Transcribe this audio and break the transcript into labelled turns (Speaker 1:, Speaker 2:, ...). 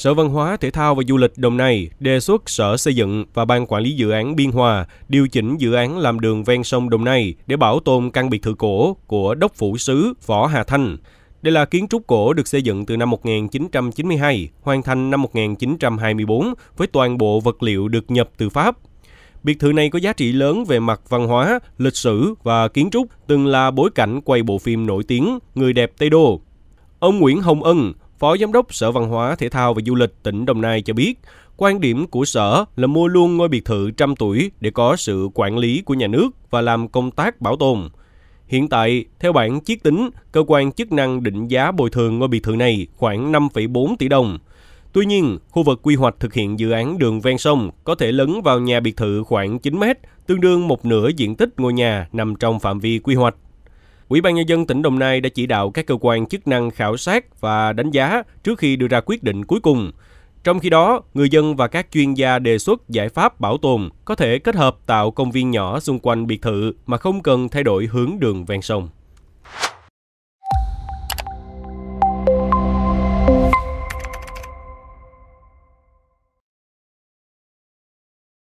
Speaker 1: Sở Văn hóa, Thể thao và Du lịch Đồng Nai đề xuất Sở Xây dựng và Ban Quản lý Dự án Biên Hòa điều chỉnh dự án làm đường ven sông Đồng Nai để bảo tồn căn biệt thự cổ của đốc phủ sứ Võ Hà Thanh. Đây là kiến trúc cổ được xây dựng từ năm 1992, hoàn thành năm 1924 với toàn bộ vật liệu được nhập từ Pháp. Biệt thự này có giá trị lớn về mặt văn hóa, lịch sử và kiến trúc, từng là bối cảnh quay bộ phim nổi tiếng Người đẹp Tây Đô. Ông Nguyễn Hồng Ân, Phó Giám đốc Sở Văn hóa, Thể thao và Du lịch tỉnh Đồng Nai cho biết, quan điểm của sở là mua luôn ngôi biệt thự trăm tuổi để có sự quản lý của nhà nước và làm công tác bảo tồn. Hiện tại, theo bản chiết tính, cơ quan chức năng định giá bồi thường ngôi biệt thự này khoảng 5,4 tỷ đồng. Tuy nhiên, khu vực quy hoạch thực hiện dự án đường ven sông có thể lấn vào nhà biệt thự khoảng 9 mét, tương đương một nửa diện tích ngôi nhà nằm trong phạm vi quy hoạch. Ủy ban nhân dân tỉnh Đồng Nai đã chỉ đạo các cơ quan chức năng khảo sát và đánh giá trước khi đưa ra quyết định cuối cùng. Trong khi đó, người dân và các chuyên gia đề xuất giải pháp bảo tồn có thể kết hợp tạo công viên nhỏ xung quanh biệt thự mà không cần thay đổi hướng đường ven sông.